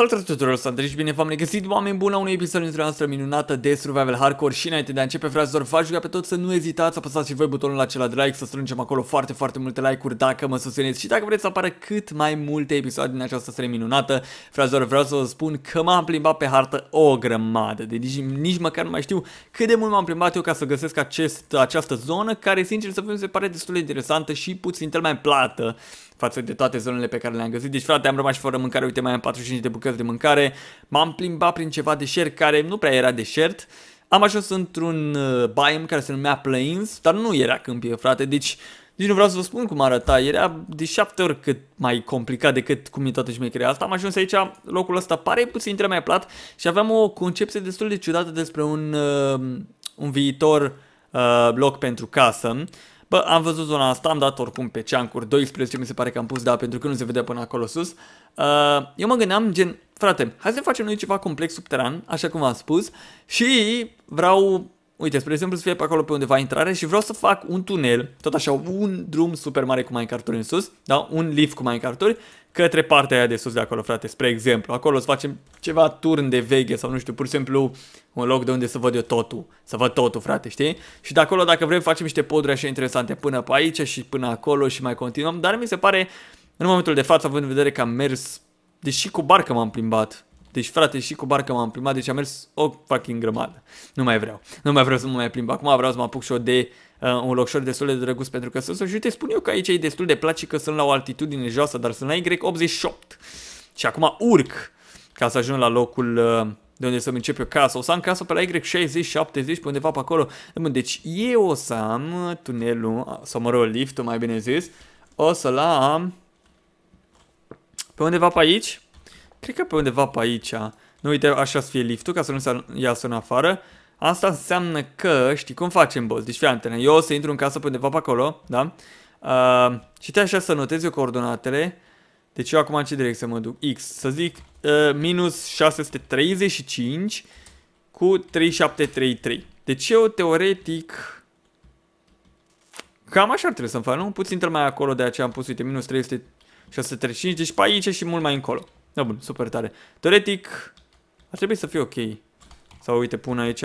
Salutare tuturor, sunt Andrei și bine v-am regăsit, oameni buni, la un episod dintre o noastră minunată de Survival Hardcore și înainte de a începe, fraților, v-aș pe toți să nu ezitați să apăsați și voi butonul acela de like, să strângem acolo foarte, foarte multe like-uri dacă mă susțineți și dacă vreți să apară cât mai multe episoade din această serie minunată. Fraților, vreau să vă spun că m-am plimbat pe hartă o grămadă, de nici, nici măcar nu mai știu cât de mult m-am plimbat eu ca să găsesc acest, această zonă care, sincer să fim, se pare destul de interesantă și puțin cel mai plată față de toate zonele pe care le-am găsit. Deci, frate, am rămas fără mâncare, uite, mai am 45 de bucăți de mâncare, m-am plimbat prin ceva deșert care nu prea era deșert, am ajuns într-un uh, biome care se numea Plains, dar nu era câmpie, frate, deci Deci nu vreau să vă spun cum arăta, era de șapte ori cât mai complicat decât cum e toată șmecherea asta. Am ajuns aici, locul ăsta pare puțin între mai plat și aveam o concepție destul de ciudată despre un, uh, un viitor uh, loc pentru casă. Bă, am văzut zona asta, am dat oricum pe ceancuri 12, mi se pare că am pus da, pentru că nu se vedea până acolo sus. Uh, eu mă gândeam, gen, frate, hai să facem noi ceva complex subteran, așa cum v-am spus, și vreau Uite, spre exemplu, să fie pe acolo pe undeva intrare și vreau să fac un tunel, tot așa, un drum super mare cu minecarturi în sus, da? un lift cu minecarturi, către partea aia de sus de acolo, frate, spre exemplu. Acolo să facem ceva turn de veche sau nu știu, pur și simplu un loc de unde să văd eu totul, să văd totul, frate, știi? Și de acolo, dacă vrem, facem niște poduri așa interesante până pe aici și până acolo și mai continuăm, dar mi se pare, în momentul de față, având în vedere că am mers, deși cu barca m-am plimbat, deci, frate, și cu barca m-am plimbat, deci am mers o fucking grămadă. Nu mai vreau. Nu mai vreau să mă mai plimb. Acum vreau să mă apuc și eu de uh, un locșor destul de drăguț pentru că să Și te spun eu că aici e destul de place că sunt la o altitudine joasă, dar sunt la Y88. Și acum urc ca să ajung la locul uh, de unde să-mi încep eu casa. O să am casa pe la Y60, 70, pe undeva pe acolo. Deci eu o să am tunelul, sau mă rog, liftul mai bine zis, o să-l am pe undeva pe aici, Cred că pe undeva pe aici. Nu uite, așa să fie liftul, ca să nu se iasă în afară. Asta înseamnă că, știi cum facem, boss? Deci fii antenă, eu o să intru în casă pe undeva pe acolo, da? Uh, și te așa să notezi eu coordonatele. Deci eu acum în ce direcție mă duc? X, să zic uh, minus 635 cu 3733. Deci eu teoretic... Cam așa ar trebui să-mi fac, nu? Puțin mai acolo, de aceea am pus, uite, minus 300, 635, deci pe aici și mult mai încolo. Da, bun, super tare. Teoretic, ar trebui să fie ok. Sau uite, pun aici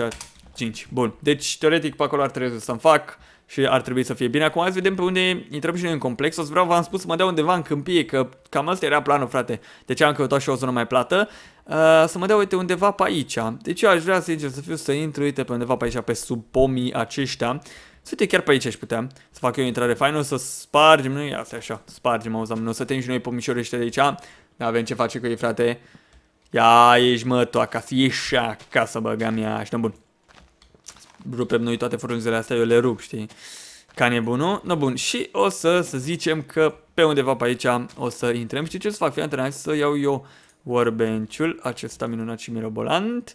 5. Bun, deci teoretic pe acolo ar trebui să-mi fac și ar trebui să fie bine. Acum hai să vedem pe unde intrăm și noi în complex. O să vreau, v-am spus, să mă dea undeva în câmpie, că cam asta era planul, frate. Deci am căutat și o zonă mai plată. Uh, să mă dea, uite, undeva pe aici. Deci eu aș vrea, sincer, să fiu să intru, uite, pe undeva pe aici, pe sub pomii aceștia. Să uite, chiar pe aici aș putea să fac eu o intrare faină, o să spargem, nu e asta așa, spargem, auzam, nu o să tăiem și noi pomișorii ăștia de aici. N-avem ce face cu ei, frate. Ia, ești mă, tu acasă. Ieși acasă, băga mea. Și bun. Rupem noi toate frunzele astea, eu le rup, știi? Ca nebunul. No, bun. Și o să, să zicem că pe undeva pe aici o să intrăm. Știi ce să fac? Fii antrenat să iau eu warbench ul acesta minunat și mirobolant.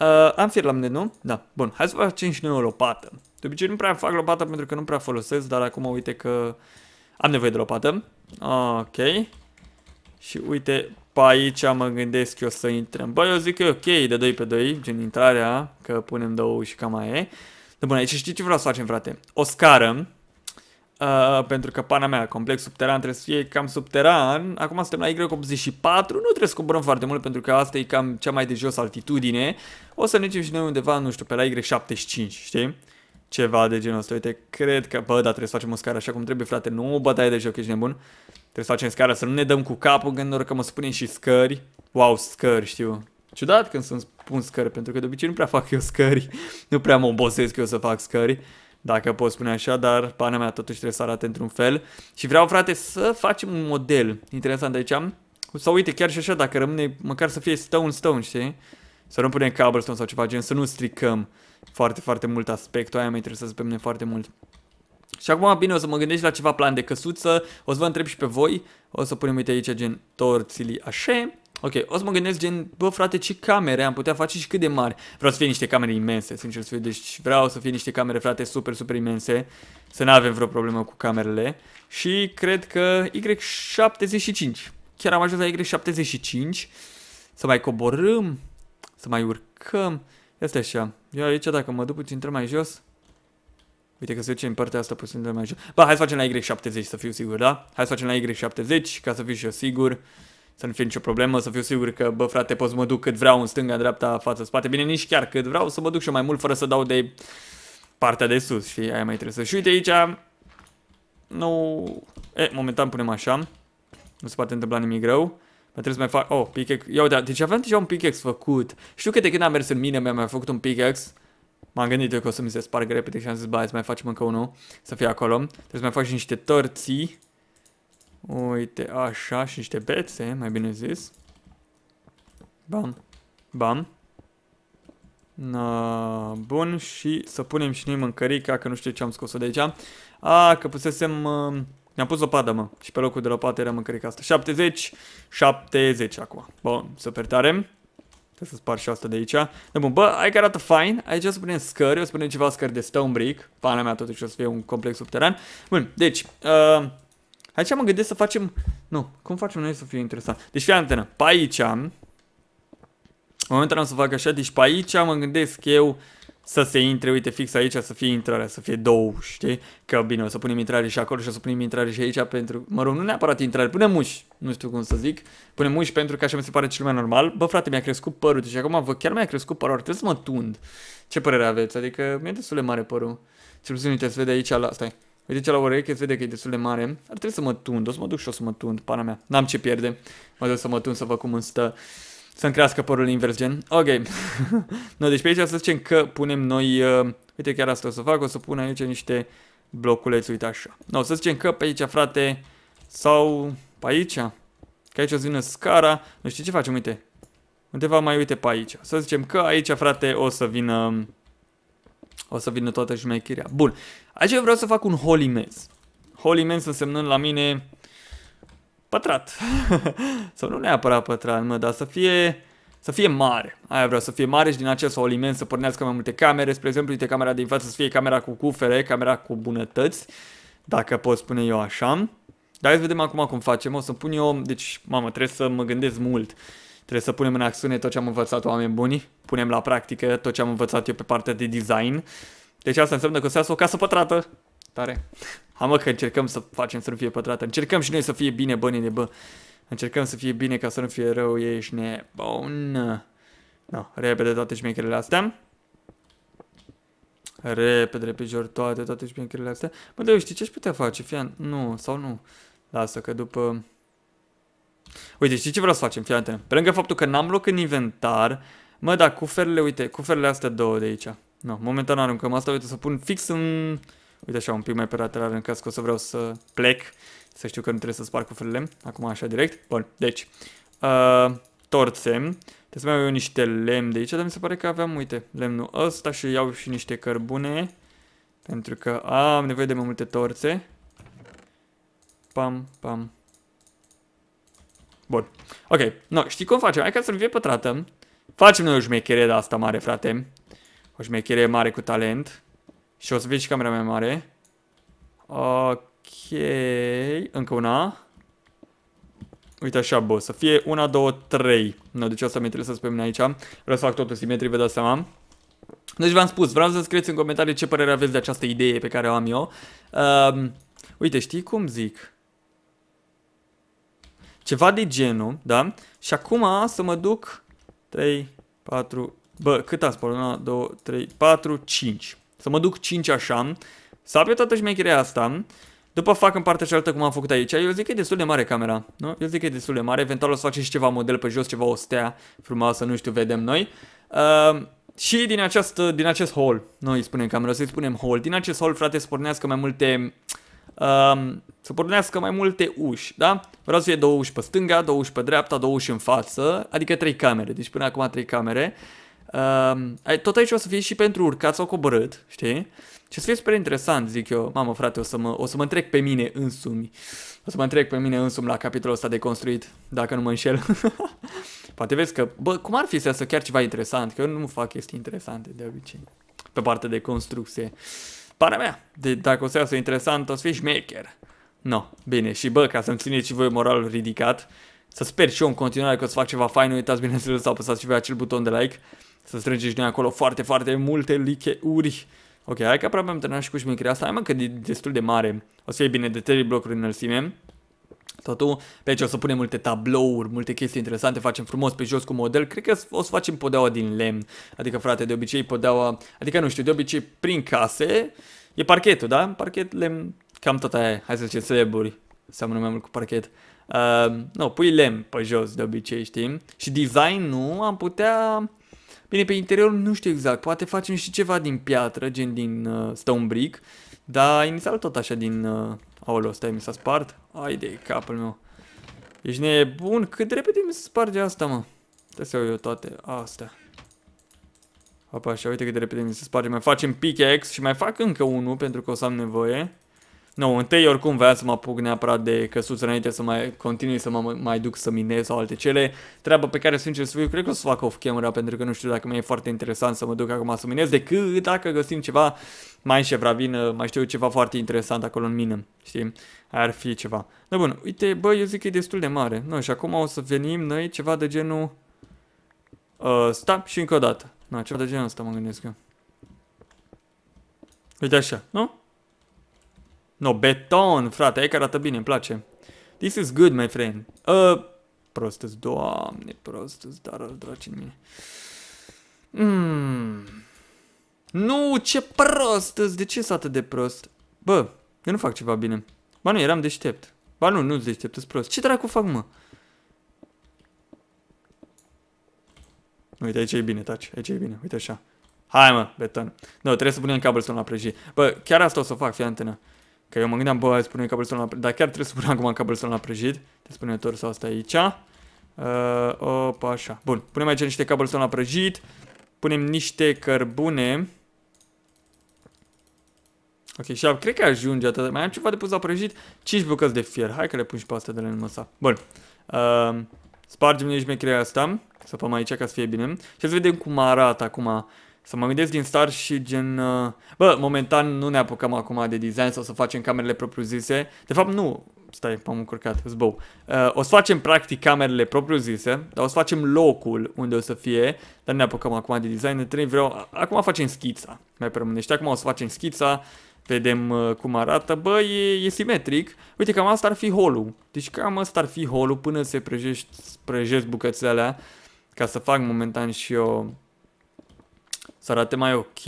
Uh, am fir la mine, nu? Da. Bun, hai să facem și noi o lopată. De obicei nu prea fac lopată pentru că nu prea folosesc, dar acum uite că am nevoie de lopată. Ok. Și uite, pe aici mă gândesc eu să intrăm. Bă, eu zic că e ok de 2 pe 2, gen intrarea, că punem două și cam mai e. Dar bun, aici știi ce vreau să facem, frate? O scară, uh, pentru că pana mea, complex subteran, trebuie să fie cam subteran. Acum suntem la Y84, nu trebuie să coborăm foarte mult, pentru că asta e cam cea mai de jos altitudine. O să ne ducem și noi undeva, nu știu, pe la Y75, știi? Ceva de genul ăsta. Uite, cred că, bă, da, trebuie să facem o scară așa cum trebuie, frate. Nu, da e de joc, ești nebun. Trebuie să facem scară, să nu ne dăm cu capul gândul că mă spunem și scări. Wow, scări, știu. Ciudat când să-mi pun scări, pentru că de obicei nu prea fac eu scări. Nu prea mă obosesc eu să fac scări, dacă pot spune așa, dar pana mea totuși trebuie să arate într-un fel. Și vreau, frate, să facem un model interesant aici. Sau uite, chiar și așa, dacă rămâne, măcar să fie stone-stone, știi? Să nu punem cobblestone sau ceva gen, să nu stricăm foarte, foarte mult aspectul, aia mă interesează pe mine foarte mult. Și acum bine, o să mă gândesc la ceva plan de căsuță, o să vă întreb și pe voi, o să punem, uite aici, gen torțili așa, Ok, o să mă gândesc gen, bă frate, ce camere am putea face și cât de mari. Vreau să fie niște camere imense, sincer să fiu, deci vreau să fie niște camere, frate, super, super imense, să nu avem vreo problemă cu camerele. Și cred că Y75, chiar am ajuns la Y75, să mai coborâm, să mai urcăm, este așa. Eu aici dacă mă duc puțin, mai jos, Uite că se duce în partea asta puțin de mai jos. Ba, hai să facem la Y70 să fiu sigur, da? Hai să facem la Y70 ca să fiu și eu sigur. Să nu fie nicio problemă, să fiu sigur că, bă, frate, pot să mă duc cât vreau în stânga, în dreapta, față, spate. Bine, nici chiar cât vreau să mă duc și mai mult fără să dau de partea de sus și aia mai trebuie să... Și uite aici... Nu... E, momentan punem așa. Nu se poate întâmpla nimic greu. Mai trebuie să mai fac... Oh, pickaxe... Ia uite, deci aveam deja un pickaxe făcut. Știu că de când am mers în mine mi-am mai făcut un pickaxe. M-am gândit eu că o să mi se spargă repede și am zis, bai, să mai facem încă unul, să fie acolo. Trebuie să mai fac și niște torții. Uite, așa, și niște bețe, mai bine zis. Bam, bam. Na, bun, și să punem și noi mâncărica, că nu știu ce am scos-o de aici. A, că pusesem... Uh, ne-am pus lopada, mă. Și pe locul de lopată era mâncărica asta. 70, 70 acum. Bun, super tare. Trebuie să spar și asta de aici. Dar bun, bă, aici arată fain. Aici o să punem scări, o să punem ceva scări de stone brick. Pana mea totuși o să fie un complex subteran. Bun, deci, uh, aici mă gândesc să facem... Nu, cum facem noi să fie interesant? Deci fie antenă, pe aici... În momentul am să fac așa, deci pe aici mă gândesc eu să se intre, uite, fix aici, să fie intrarea, să fie două, știi? Că bine, o să punem intrare și acolo și o să punem intrare și aici pentru... Mă rog, nu neapărat intrare, punem muși, nu știu cum să zic. Punem muși pentru că așa mi se pare cel mai normal. Bă, frate, mi-a crescut părul, deci acum vă chiar mi-a crescut părul, ar trebui să mă tund. Ce părere aveți? Adică mi-e destul de mare părul. Cel puțin, uite, se vede aici la... Stai. Uite ce la oreche, se vede că e destul de mare. Ar trebui să mă tund, o să mă duc și o să mă tund, pana mea. N-am ce pierde. Mă duc să mă tund să văd cum îmi stă să-mi crească părul invers, gen. Ok. no, deci pe aici să zicem că punem noi, uh, uite chiar asta o să fac, o să pun aici niște bloculeți, uite așa. No, să zicem că pe aici, frate, sau pe aici, că aici o să vină scara, nu știu ce facem, uite. Undeva mai uite pe aici. Să zicem că aici, frate, o să vină, o să vină toată șmecheria. Bun. Aici vreau să fac un hall imens. Hall imens însemnând la mine pătrat. sau nu neapărat pătrat, mă, dar să fie, să fie mare. Aia vreau să fie mare și din acest sau imens să pornească mai multe camere. Spre exemplu, uite, camera din față să fie camera cu cufere, camera cu bunătăți, dacă pot spune eu așa. Dar să vedem acum cum facem. O să pun eu, deci, mamă, trebuie să mă gândesc mult. Trebuie să punem în acțiune tot ce am învățat oameni buni, punem la practică tot ce am învățat eu pe partea de design. Deci asta înseamnă că o să iasă o casă pătrată. Tare! mă că încercăm să facem să nu fie pătrată. Încercăm și noi să fie bine, bă, de bă. Încercăm să fie bine ca să nu fie rău ei și ne... Bun. No, repede toate șmecherele astea. Repede, repede, toate, toate șmecherele astea. Mă, dar eu știi ce-aș putea face, fian? Nu, sau nu? Lasă că după... Uite, știi ce vreau să facem, fii Pe lângă faptul că n-am loc în inventar, mă, da, cuferele, uite, cuferele astea două de aici. No, momentan aruncăm asta, uite, să pun fix în... Uite așa, un pic mai pe lateral în caz că o să vreau să plec, să știu că nu trebuie să sparg cu felele, Acum așa direct. Bun, deci, uh, torțem. Trebuie să mai iau eu niște lemn de aici, dar mi se pare că aveam, uite, lemnul ăsta și iau și niște cărbune. Pentru că am nevoie de mai multe torțe. Pam, pam. Bun. Ok, no, știi cum facem? Hai ca să-l pătrată. Facem noi o șmecherie de asta mare, frate. O șmecherie mare cu talent. Și o să vezi și camera mai mare. Ok. Încă una. Uite așa, bă, să fie una, două, trei. Nu, deci asta mi interesează să spunem aici. Vreau să fac totul simetric, vă dați seama. Deci v-am spus, vreau să scrieți în comentarii ce părere aveți de această idee pe care o am eu. Um, uite, știi cum zic? Ceva de genul, da? Și acum să mă duc 3, 4, bă, cât am spus? 1, 2, 3, 4, 5. Să mă duc 5 așa, să apie toată șmecherea asta, după fac în partea cealaltă cum am făcut aici. Eu zic că e destul de mare camera, nu? Eu zic că e destul de mare, eventual o să fac și ceva model pe jos, ceva o stea frumoasă, nu știu, vedem noi. Uh, și din, această, din acest hall, noi îi spunem camera, să-i spunem hall, din acest hall, frate, să pornească mai multe... Um, să pornească mai multe uși, da? Vreau să fie două uși pe stânga, două uși pe dreapta, două uși în față, adică trei camere, deci până acum trei camere. Uh, Uh, tot aici o să fie și pentru urcat sau coborât, știi? Și o să fie super interesant, zic eu, mamă frate, o să mă, o să mă întrec pe mine însumi. O să mă întrec pe mine însumi la capitolul ăsta de construit, dacă nu mă înșel. Poate vezi că, bă, cum ar fi să iasă chiar ceva interesant, că eu nu fac chestii interesante de obicei, pe partea de construcție. Pare mea, de, dacă o să iasă interesant, o să fii șmecher. No, bine, și bă, ca să-mi țineți și voi moralul ridicat, să sper și eu în continuare că o să fac ceva fain, nu uitați bineînțeles să apăsați și voi acel buton de like să strângești din acolo foarte, foarte multe licheuri. Ok, hai că aproape am terminat și cu șmecherea asta. Hai mă că e destul de mare. O să fie bine de 3 blocuri înălțime. Totul. Pe aici o să punem multe tablouri, multe chestii interesante, facem frumos pe jos cu model. Cred că o să facem podeaua din lemn. Adică, frate, de obicei podeaua... Adică, nu știu, de obicei prin case e parchetul, da? Parchet, lemn, cam tot aia Hai să zicem celeburi. Seamănă mai mult cu parchet. Uh, nu, no, pui lemn pe jos de obicei, știi? Și design nu am putea Bine, pe interior nu știu exact, poate facem și ceva din piatră, gen din uh, stone brick, dar inițial tot așa din... Uh, aoleu, stai, mi s-a spart? Ai de capul meu. Ești nebun? Cât de repede mi se sparge asta, mă? Trebuie să iau eu toate astea. Apa, așa, uite cât de repede mi se sparge. Mai facem pickaxe și mai fac încă unul pentru că o să am nevoie. Nu, no, întâi oricum vreau să mă apuc neapărat de căsuță înainte să mai continui să mă mai duc să minez sau alte cele. Treaba pe care, sincer să fiu, cred că o să fac off-camera pentru că nu știu dacă mi e foarte interesant să mă duc acum să minez, decât dacă găsim ceva mai șevravină, mai știu ceva foarte interesant acolo în mine știi? Ar fi ceva. da bun, uite, bă, eu zic că e destul de mare. No, și acum o să venim noi ceva de genul... Uh, stop și încă o dată. nu no, ceva de genul ăsta mă gândesc eu. Uite așa, nu? No, beton, frate, aici arată bine, îmi place. This is good, my friend. Uh, îți, doamne, îți, dar al draci în mine. Mm. Nu, ce prost de ce s atât de prost? Bă, eu nu fac ceva bine. Ba nu, eram deștept. Ba nu, nu-ți deștept, îți prost. Ce dracu fac, mă? Uite, aici e bine, taci. Aici e bine, uite așa. Hai, mă, beton. Nu, no, trebuie să punem cablul să nu-l prăjit. Bă, chiar asta o să fac, fii antena. Că eu mă gândeam, bă, îți că cabletonul la prăjit, dar chiar trebuie să pun acum cabletonul la prăjit. Te spune tot sau asta aici. Uh, opa, așa. Bun, punem aici niște cableton la prăjit. Punem niște cărbune. Ok, și cred că ajunge atât. Mai am ceva de pus la prăjit. 5 bucăți de fier. Hai că le pun și pe asta de lemn ăsta. Bun. Uh, spargem noi mecherea asta. Să facem aici ca să fie bine. Și să vedem cum arată acum să mă gândesc din start și gen... Uh, bă, momentan nu ne apucăm acum de design sau să facem camerele propriu-zise. De fapt, nu. Stai, m-am încurcat, zbou. Uh, o să facem practic camerele propriu-zise, dar o să facem locul unde o să fie, dar ne apucăm acum de design. Trebuie vreau... Acum facem schița, mai permânește. Acum o să facem schița, vedem uh, cum arată. Bă, e, e simetric. Uite, cam asta ar fi holul. Deci cam asta ar fi holul până se prăjești, prăjești bucățele alea, ca să fac momentan și eu să arate mai ok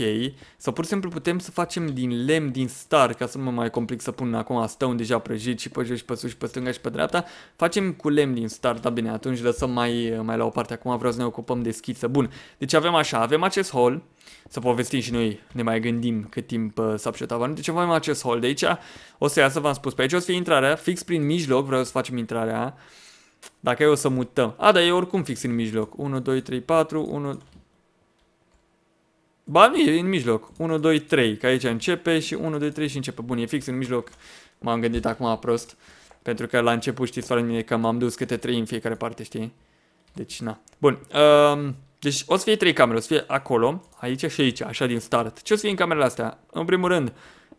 sau pur și simplu putem să facem din lemn, din star, ca să nu mă mai complic să pun acum stone deja prăjit și pe jos și pe sus și pe stânga și pe dreapta, facem cu lemn din star, da bine, atunci lăsăm mai, mai la o parte, acum vreau să ne ocupăm de schiță. Bun, deci avem așa, avem acest hall, să povestim și noi, ne mai gândim cât timp uh, s-a pșetat Deci avem acest hall de aici, o să iasă, v-am spus, pe aici o să fie intrarea, fix prin mijloc, vreau să facem intrarea, dacă eu o să mutăm. A, dar e oricum fix în mijloc. 1, 2, 3, 4, 1, Ba nu, e în mijloc. 1, 2, 3, că aici începe și 1, 2, 3 și începe. Bun, e fix în mijloc. M-am gândit acum prost. Pentru că la început știți foarte bine că m-am dus câte 3 în fiecare parte, știi? Deci, na. Bun. Um, deci o să fie 3 camere, o să fie acolo, aici și aici, așa din start. Ce o să fie în camerele astea? În primul rând,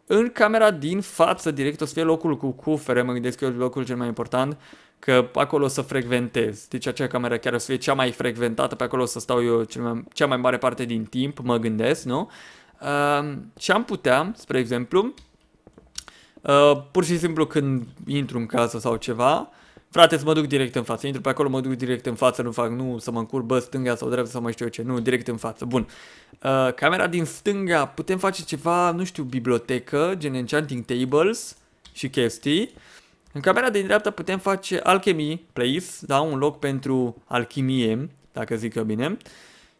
în camera din față, direct, o să fie locul cu cufere, mă gândesc că e locul cel mai important, că acolo o să frecventez. Deci acea cameră chiar o să fie cea mai frecventată, pe acolo o să stau eu cel mai, cea mai mare parte din timp, mă gândesc, nu? Uh, și am putea, spre exemplu, uh, pur și simplu când intru în casă sau ceva, uh, frate, să mă duc direct în față. Intru pe acolo, mă duc direct în față, nu fac, nu să mă bă, stânga sau dreapta sau mai știu eu ce, nu, direct în față. Bun. Uh, camera din stânga, putem face ceva, nu știu, bibliotecă, gen enchanting tables și chestii. În camera din dreapta putem face alchemy place, da, un loc pentru alchimie, dacă zic eu bine.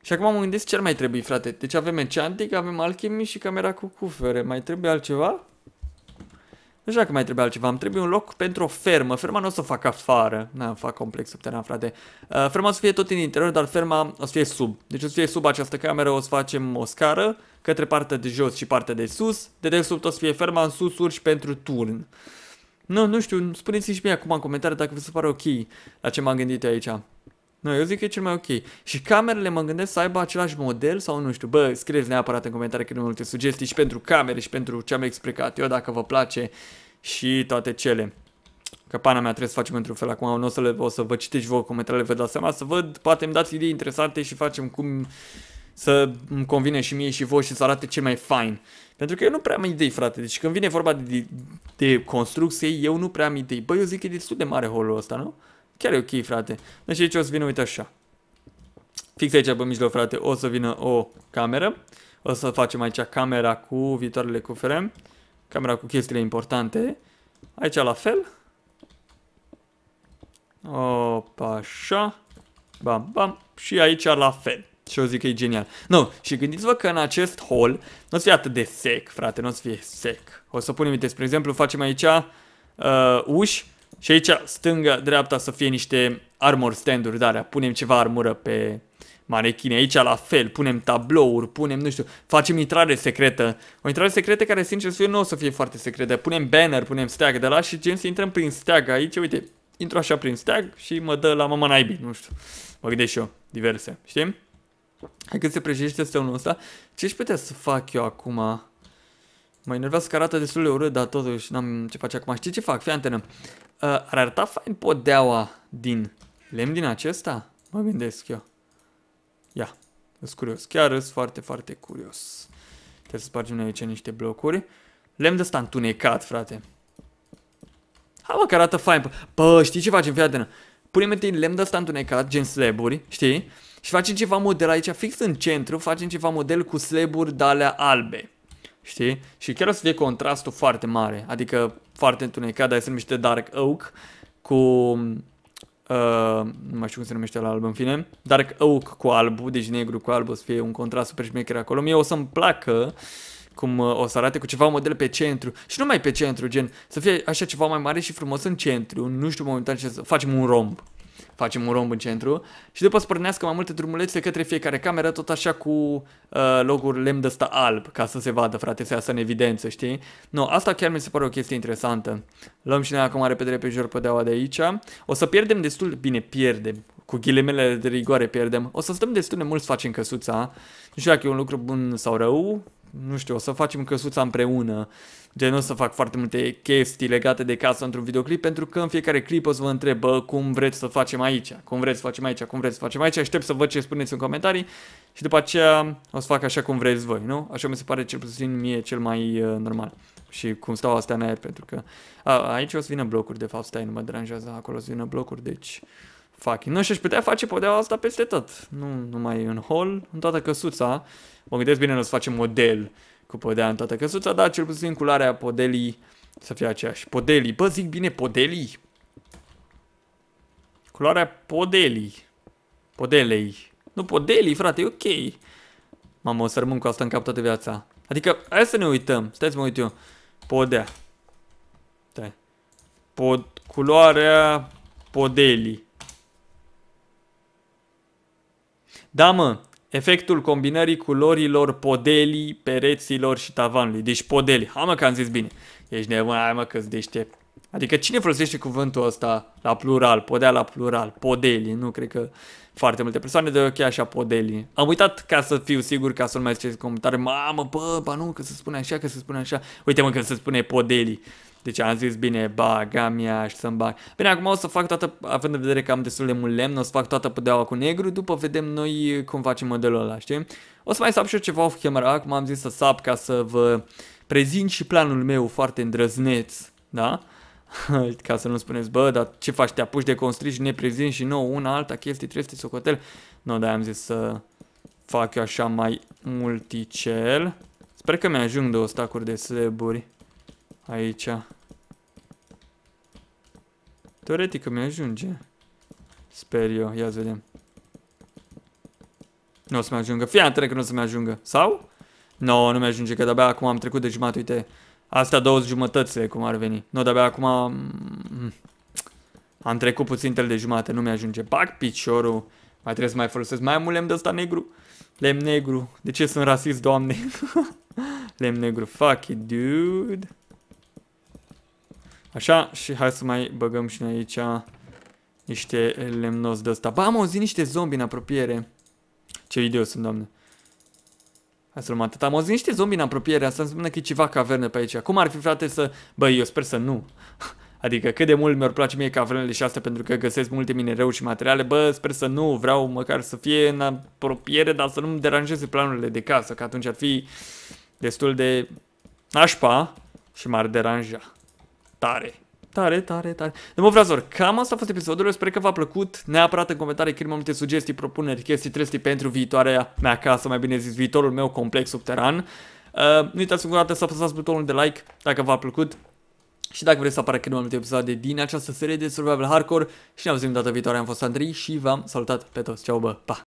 Și acum mă gândesc ce ar mai trebui, frate. Deci avem enchanting, avem alchemy și camera cu cufere. Mai trebuie altceva? Deja că mai trebuie altceva, îmi trebuie un loc pentru o fermă. Ferma nu o să o fac afară, nu am fac complex subteran, frate. Uh, ferma o să fie tot în interior, dar ferma o să fie sub. Deci o să fie sub această cameră, o să facem o scară către partea de jos și partea de sus. De desubt o să fie ferma în sus, urși pentru turn. Nu, nu știu, spuneți-mi și mie acum în comentarii dacă vi se pare ok la ce m-am gândit aici. Nu, eu zic că e cel mai ok. Și camerele mă gândesc să aibă același model sau nu știu. Bă, scrieți neapărat în comentarii cât multe sugestii și pentru camere și pentru ce am explicat eu, dacă vă place și toate cele. Că pana mea trebuie să facem într-un fel acum, nu o să, le, o să vă citești voi comentariile, vă dați seama, să văd, poate îmi dați idei interesante și facem cum să îmi convine și mie și voi și să arate ce mai fain. Pentru că eu nu prea am idei, frate. Deci când vine vorba de, de, de construcție, eu nu prea am idei. Bă, eu zic că e destul de mare holul ăsta, nu? Chiar e ok, frate. Deci aici o să vină, uite așa. Fix aici pe mijloc, frate, o să vină o cameră. O să facem aici camera cu viitoarele cufere. Camera cu chestiile importante. Aici la fel. Opa, așa. Bam, bam. Și aici la fel. Și eu zic că e genial. Nu, no, și gândiți-vă că în acest hall nu o să fie atât de sec, frate, nu o să fie sec. O să punem, uite, spre exemplu, facem aici uh, uși și aici, stânga, dreapta, să fie niște armor stand-uri de alea. Punem ceva armură pe manechine. Aici la fel, punem tablouri, punem, nu știu, facem intrare secretă. O intrare secretă care, sincer, să nu o să fie foarte secretă. Punem banner, punem steag de la și gen să intrăm prin steag aici, uite, intru așa prin steag și mă dă la mama naibii, nu știu. Mă gândesc și eu, diverse, știi? Hai că se prejește stăunul ăsta. Ce-și putea să fac eu acum? Mă enervează că arată destul de urât, dar totuși n-am ce face acum. Știi ce fac? Fii antenă. Uh, ar arăta fain podeaua din lemn din acesta? Mă gândesc eu. Ia, sunt curios. Chiar sunt foarte, foarte curios. Trebuie să spargem noi aici niște blocuri. Lemn de ăsta întunecat, frate. Hai mă, că arată fain. Bă, știi ce facem? Fii antenă? Punem întâi lemn de ăsta întunecat, gen slaburi, știi? Și facem ceva model aici, fix în centru, facem ceva model cu slaburi de alea albe știi? Și chiar o să fie contrastul foarte mare, adică foarte întunecat, dar se numește Dark Oak cu... Uh, nu mai știu cum se numește la alb, în fine. Dark Oak cu alb, deci negru cu alb, o să fie un contrast super șmecher acolo. Mie o să-mi placă cum uh, o să arate cu ceva model pe centru și numai pe centru, gen să fie așa ceva mai mare și frumos în centru, nu știu momentan ce să facem un romb, facem un romb în centru și după să pornească mai multe drumulețe către fiecare cameră, tot așa cu uh, locuri lemn de ăsta alb, ca să se vadă, frate, să iasă în evidență, știi? Nu, no, asta chiar mi se pare o chestie interesantă. Luăm și noi acum repede pe jur pădeaua de aici. O să pierdem destul, bine, pierdem, cu ghilimele de rigoare pierdem. O să stăm destul de mult să facem căsuța. Nu știu dacă e un lucru bun sau rău, nu știu, o să facem căsuța împreună. de nu o să fac foarte multe chestii legate de casă într-un videoclip, pentru că în fiecare clip o să vă întrebă cum vreți să facem aici, cum vreți să facem aici, cum vreți să facem aici. Aștept să văd ce spuneți în comentarii și după aceea o să fac așa cum vreți voi, nu? Așa mi se pare cel puțin mie cel mai uh, normal. Și cum stau astea în aer, pentru că a, aici o să vină blocuri, de fapt, stai, nu mă deranjează, acolo o să vină blocuri, deci fucking. Nu și-aș putea face podeaua asta peste tot. Nu numai în hol, în toată căsuța. Mă gândesc bine, nu o să facem model cu podea în toată căsuța, dar cel puțin culoarea podelii să fie aceeași. Podelii. Bă, zic bine, podelii. Culoarea podelii. Podelei. Nu podelii, frate, e ok. Mamă, o să rămân cu asta în cap toată viața. Adică, hai să ne uităm. Stai să mă uit eu. Podea. Pod, culoarea podelii. Da, mă, efectul combinării culorilor podelii, pereților și tavanului. Deci podeli. Hai mă, că am zis bine. Ești nebun, hai mă, că deștept. Adică cine folosește cuvântul ăsta la plural, podea la plural, podeli, nu cred că foarte multe persoane de ochi așa podeli. Am uitat ca să fiu sigur ca să nu mai ziceți comentarii, mamă, bă, bă, nu, că se spune așa, că se spune așa. Uite mă că se spune podeli. Deci am zis, bine, bag, am ea și să-mi bag. Bine, acum o să fac toată, având în vedere că am destul de mult lemn, o să fac toată pădeaua cu negru, după vedem noi cum facem modelul ăla, știi? O să mai sap și eu ceva off camera, acum am zis să sap ca să vă prezint și planul meu foarte îndrăzneț, da? ca să nu spuneți, bă, dar ce faci, te apuci de și ne prezint și nouă una, alta, chestii, trebuie să socotel. Nu, no, dar am zis să fac eu așa mai multicel. Sper că mi-ajung două stacuri de sleburi aici. Teoretic mi ajunge. Sper eu, ia să vedem. Nu o să-mi ajungă. Fie antre că nu o să-mi ajungă. Sau? Nu, no, nu mi-ajunge, că de-abia acum am trecut de jumătate, uite. Astea două jumătățile, cum ar veni. Nu, de-abia acum... Am... Mm. am trecut puțin de jumate, nu mi-ajunge. Bag piciorul. Mai trebuie să mai folosesc mai mult lemn de ăsta negru. Lemn negru. De ce sunt rasist, doamne? lemn negru. Fuck it, dude. Așa, și hai să mai băgăm și aici niște lemnos de ăsta. Ba, am auzit niște zombi în apropiere. Ce video sunt, doamne. Hai să luăm atât. Am auzit niște zombi în apropiere, asta înseamnă că e ceva cavernă pe aici. Cum ar fi, frate, să... Băi, eu sper să nu. Adică cât de mult mi or place mie cavernele și astea pentru că găsesc multe minereuri și materiale, bă, sper să nu, vreau măcar să fie în apropiere, dar să nu-mi deranjeze planurile de casă, că atunci ar fi destul de așpa și m-ar deranja tare. Tare, tare, tare. De mă vreazor, cam asta a fost episodul. Eu sper că v-a plăcut. Neapărat în comentarii când multe sugestii, propuneri, chestii, trestii pentru viitoarea mea casă, mai bine zis, viitorul meu complex subteran. Uh, nu uitați încă o dată să apăsați butonul de like dacă v-a plăcut. Și dacă vreți să apară chiar mai multe episoade din această serie de Survival Hardcore și ne auzim data viitoare, am fost Andrei și v-am salutat pe toți. Ceau bă, pa!